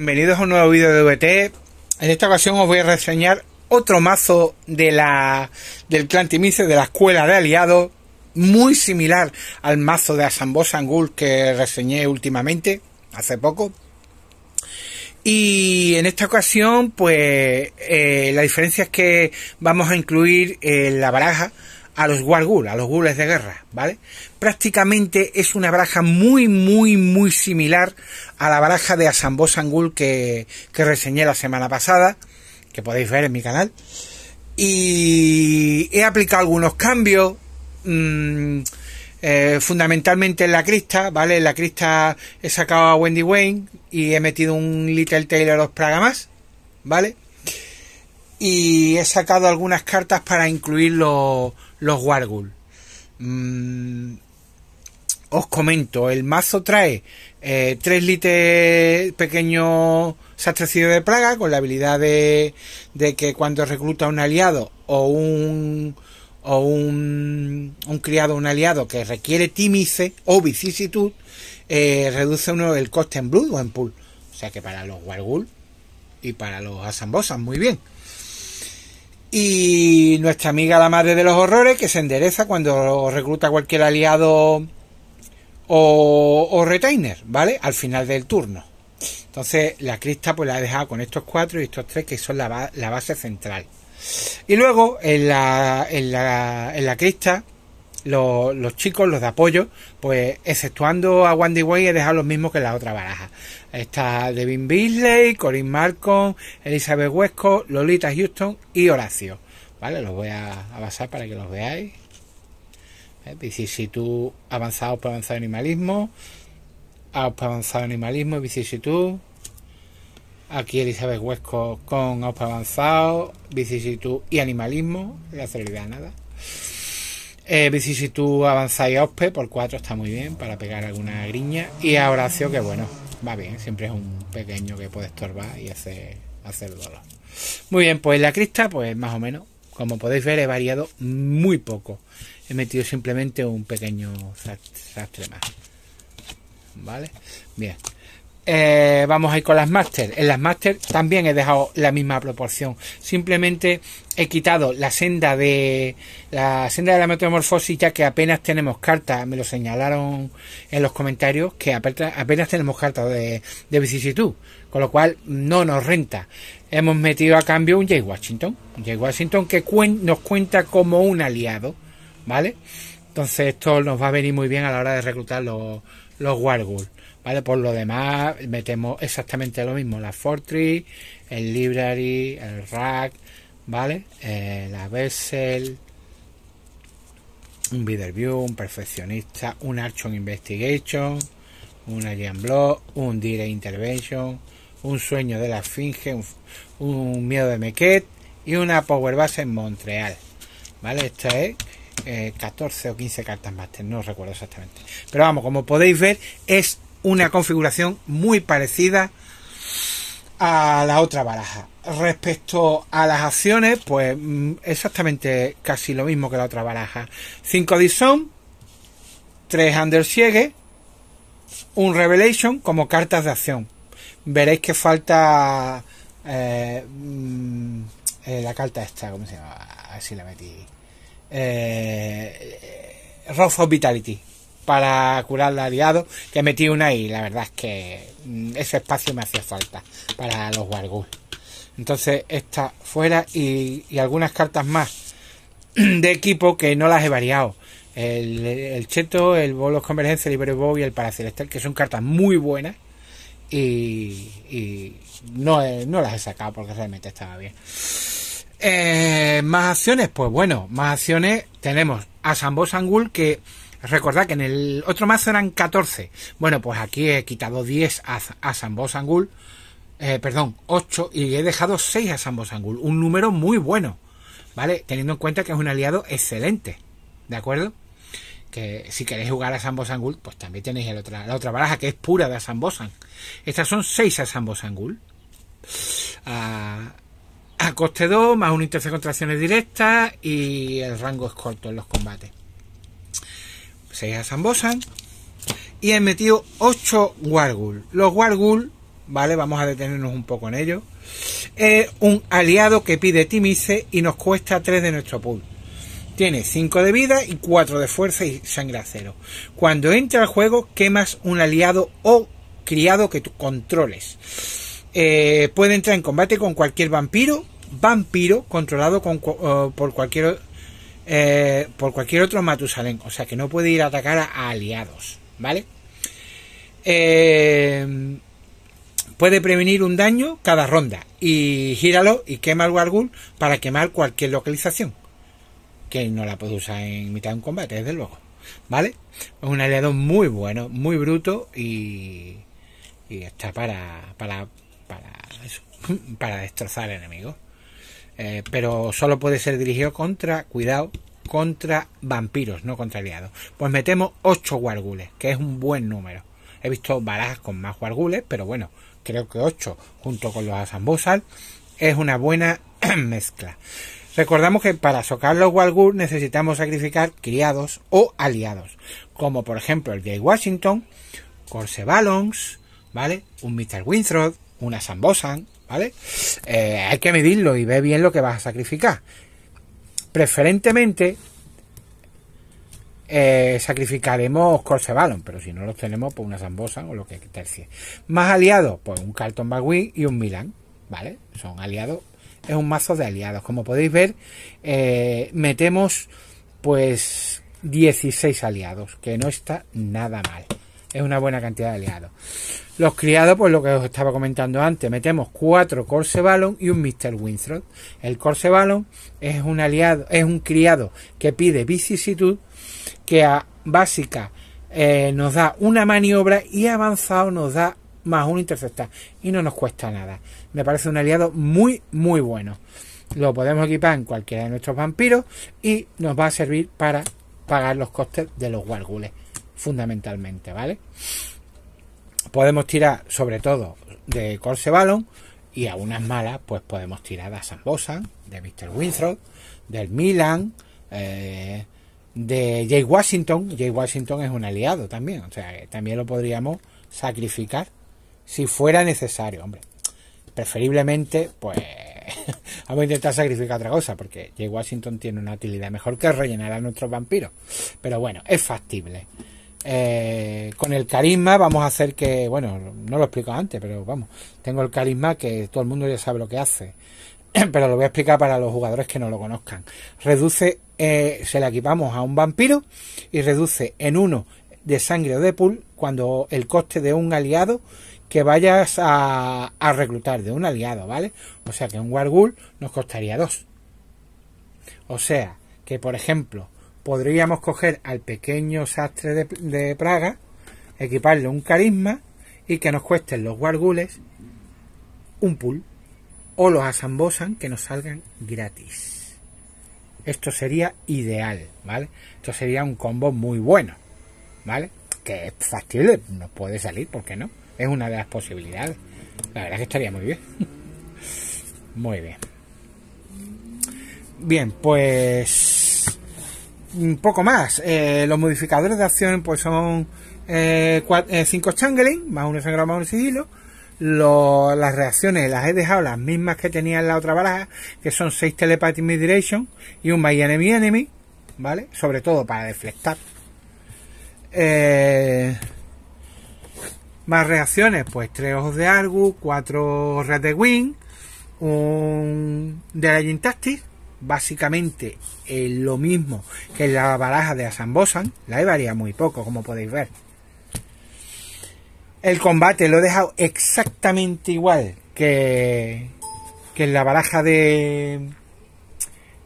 Bienvenidos a un nuevo vídeo de VT. En esta ocasión os voy a reseñar otro mazo de la, del clan Timice, de la escuela de aliados, muy similar al mazo de Asambosa Angul que reseñé últimamente, hace poco. Y en esta ocasión, pues eh, la diferencia es que vamos a incluir eh, la baraja, a los wargul, a los gules de guerra, ¿vale? Prácticamente es una baraja muy, muy, muy similar a la baraja de Asambosangul que, reseñé la semana pasada, que podéis ver en mi canal. Y he aplicado algunos cambios, mm, eh, fundamentalmente en la crista, ¿vale? En la crista he sacado a Wendy Wayne y he metido un Little Taylor los Praga más, ¿vale? Y he sacado algunas cartas para incluirlo los Wargul. Mm, os comento, el mazo trae eh, tres lites pequeños sastrecidos de plaga con la habilidad de, que cuando recluta un aliado o un o un, criado un aliado que requiere tímice o vicisitud eh, reduce uno el coste en blood o en pool o sea que para los wargul y para los asambosas muy bien y nuestra amiga la madre de los horrores que se endereza cuando recluta cualquier aliado o, retainer, ¿vale? Al final del turno. Entonces la crista pues la ha dejado con estos cuatro y estos tres que son la, la base central. Y luego en la, en la, en la crista los, chicos, los de apoyo, pues exceptuando a Wandy Way he dejado los mismos que la otra baraja. Está Devin Beasley, Corin Marcon, Elizabeth Huesco, Lolita Houston y Horacio. Vale, los voy a avanzar para que los veáis. Vicisitud eh, avanzado para avanzado animalismo. ha ah, avanzado animalismo y vicisitud. Aquí Elizabeth Huesco con Aupa avanzado, vicisitud y animalismo. La nada. Eh, tú avanzáis a Ospe por 4 está muy bien para pegar alguna griña. Y a Horacio, que bueno, va bien, siempre es un pequeño que puede estorbar y hacer dolor. Muy bien, pues la crista, pues más o menos, como podéis ver, he variado muy poco. He metido simplemente un pequeño sastre más. ¿Vale? Bien. Eh, vamos a ir con las máster. En las máster también he dejado la misma proporción. Simplemente he quitado la senda de la senda de la metamorfosis ya que apenas tenemos cartas. Me lo señalaron en los comentarios que apenas tenemos cartas de, vicisitud. Con lo cual no nos renta. Hemos metido a cambio un Jay Washington. Un Jay Washington que nos cuenta como un aliado. ¿Vale? Entonces esto nos va a venir muy bien a la hora de reclutar los, los Vale, por lo demás metemos exactamente lo mismo, la Fortress, el Library, el Rack, ¿vale? Eh, la Vessel, un View, un Perfeccionista, un Archon Investigation, un Alien Block, un Direct Intervention, un Sueño de la Finge, un, Miedo de Mequet y una Power Base en Montreal, ¿vale? Esta es 14 eh, o 15 cartas máster, no recuerdo exactamente. Pero vamos, como podéis ver, es una configuración muy parecida a la otra baraja. Respecto a las acciones, pues mm, exactamente casi lo mismo que la otra baraja. 5 disson 3 Undersiegue, un Revelation como cartas de acción. Veréis que falta eh, mm, eh, la carta esta, como se llama? Así la metí. Eh, Rough of Vitality para curar la aliado que metí una y la verdad es que mm, ese espacio me hacía falta para los wargul entonces esta fuera y, algunas cartas más de equipo que no las he variado el, Cheto, el Bolos Convergencia, el Ibero y el Paracelestial, que son cartas muy buenas y, no, eh, no las he sacado porque realmente estaba bien. Eh, más acciones, pues bueno, más acciones tenemos a Sambo Sangul que Recordad que en el otro mazo eran 14. Bueno, pues aquí he quitado 10 a, San Sambo eh, perdón, 8 y he dejado 6 a San Un número muy bueno, ¿vale? Teniendo en cuenta que es un aliado excelente, ¿de acuerdo? Que si queréis jugar a San Sangul, pues también tenéis la otra baraja que es pura de San Bosan. Estas son 6 a San Sangul. a coste 2, más un interfaz de contracciones directas y el rango es corto en los combates se asambosan y he metido 8 Wargul. Los Wargul, ¿vale? Vamos a detenernos un poco en ellos. Es un aliado que pide Timice y nos cuesta 3 de nuestro pool. Tiene 5 de vida y 4 de fuerza y sangre a cero. Cuando entra al juego, quemas un aliado o criado que tú controles. Eh, puede entrar en combate con cualquier vampiro, vampiro controlado eh, por cualquier eh, por cualquier otro Matusalén. O sea que no puede ir a atacar a, aliados, ¿vale? Eh, puede prevenir un daño cada ronda y gíralo y quema el Wargul para quemar cualquier localización. Que no la puede usar en mitad de un combate, desde luego. ¿Vale? Es un aliado muy bueno, muy bruto y, está para, para, para para destrozar enemigos. enemigo. Eh, pero solo puede ser dirigido contra, cuidado, contra vampiros, no contra aliados. Pues metemos 8 wargules, que es un buen número. He visto barajas con más wargules, pero bueno, creo que 8 junto con los asambosan. es una buena mezcla. Recordamos que para socar los wargules necesitamos sacrificar criados o aliados, como por ejemplo el Jay Washington, Corse Ballons, ¿vale? Un Mr. Winthrop, una Sambosan, ¿vale? Eh, hay que medirlo y ver bien lo que vas a sacrificar. Preferentemente eh, sacrificaremos Corsevalon, pero si no los tenemos, pues una Zambosa o lo que tercie. Más aliados, pues un Carlton Bagui y un Milan, ¿vale? Son aliados, es un mazo de aliados. Como podéis ver, eh, metemos pues 16 aliados, que no está nada mal es una buena cantidad de aliados. Los criados, pues lo que os estaba comentando antes, metemos cuatro Corse y un Mr. Winthrop. El Corse es un aliado, es un criado que pide vicisitud, que a básica eh, nos da una maniobra y avanzado nos da más un interceptar y no nos cuesta nada. Me parece un aliado muy, muy bueno. Lo podemos equipar en cualquiera de nuestros vampiros y nos va a servir para pagar los costes de los wargules fundamentalmente, ¿vale? Podemos tirar sobre todo de Corse Ballon y a unas malas pues podemos tirar a San Bosan, de Mr. Winthrop, del Milan, eh, de Jay Washington. Jay Washington es un aliado también, o sea, eh, también lo podríamos sacrificar si fuera necesario, hombre. Preferiblemente, pues vamos a intentar sacrificar otra cosa, porque Jay Washington tiene una utilidad mejor que rellenar a nuestros vampiros. Pero bueno, es factible. Eh, con el carisma vamos a hacer que, bueno, no lo explico antes, pero vamos, tengo el carisma que todo el mundo ya sabe lo que hace, pero lo voy a explicar para los jugadores que no lo conozcan. Reduce, eh, se le equipamos a un vampiro y reduce en uno de sangre o de pool cuando el coste de un aliado que vayas a, a reclutar de un aliado, ¿vale? O sea que un Wargul nos costaría dos. O sea que, por ejemplo, podríamos coger al pequeño sastre de, Praga, equiparle un carisma y que nos cuesten los guargules un pool o los asambosan que nos salgan gratis. Esto sería ideal, ¿vale? Esto sería un combo muy bueno, ¿vale? Que es factible, No puede salir, ¿por qué no? Es una de las posibilidades. La verdad es que estaría muy bien. muy bien. Bien, pues un poco más. Eh, los modificadores de acción pues son 5 eh, eh, Changeling, más uno sangrado, más sigilo. las reacciones las he dejado las mismas que tenía en la otra baraja, que son 6 Telepathy Midiration y un My Enemy Enemy, ¿vale? Sobre todo para deflectar. más reacciones, pues 3 ojos de Argus, 4 Red de Wing, un de la Tactics, básicamente eh, lo mismo que la baraja de Asambosan. La he variado muy poco, como podéis ver. El combate lo he dejado exactamente igual que, que en la baraja de,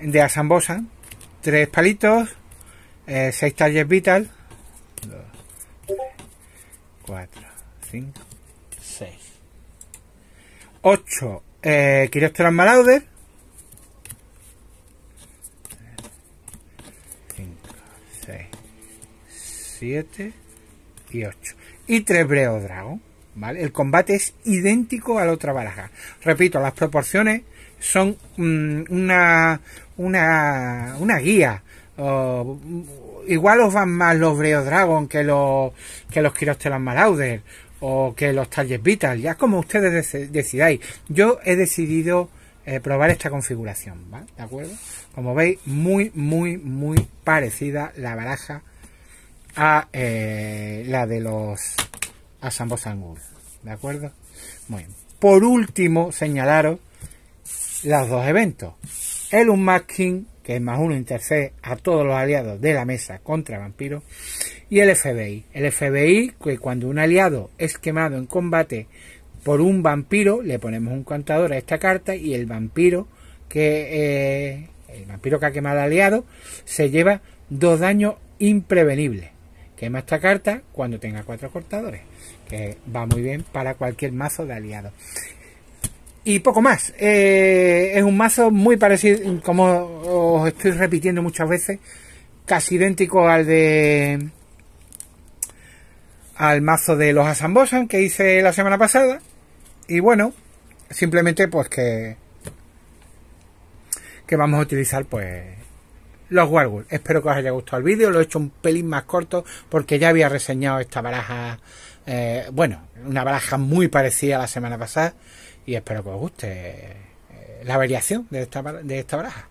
de Asambosan. Tres palitos, eh, seis talles vital, dos, cuatro, cinco, seis, ocho eh, Malauder, 7 y 8. Y 3 Breo Dragon. ¿vale? El combate es idéntico a la otra baraja. Repito, las proporciones son mm, una, una, una guía. Mm, igual os van más los Breo Dragon que los, que los Marauder o que los Talles Vital. Ya como ustedes decidáis. Yo he decidido eh, probar esta configuración, ¿va? ¿De acuerdo? Como veis, muy, muy, muy parecida la baraja a eh, la de los a Sambo ¿de acuerdo? Muy bien. Por último, señalaros los dos eventos. El Unmasking, que es más uno intercede a todos los aliados de la mesa contra vampiros, y el FBI. El FBI, que cuando un aliado es quemado en combate por un vampiro, le ponemos un contador a esta carta y el vampiro que eh, el vampiro que ha quemado aliado se lleva dos daños imprevenibles. Quema esta carta cuando tenga cuatro cortadores, que va muy bien para cualquier mazo de aliado. Y poco más. Eh, es un mazo muy parecido, como os estoy repitiendo muchas veces, casi idéntico al de al mazo de los Asambosan que hice la semana pasada y bueno, simplemente pues que vamos a utilizar pues los Wargul. Espero que os haya gustado el vídeo, lo he hecho un pelín más corto porque ya había reseñado esta baraja, eh, bueno, una baraja muy parecida a la semana pasada y espero que os guste eh, la variación de esta, de esta baraja.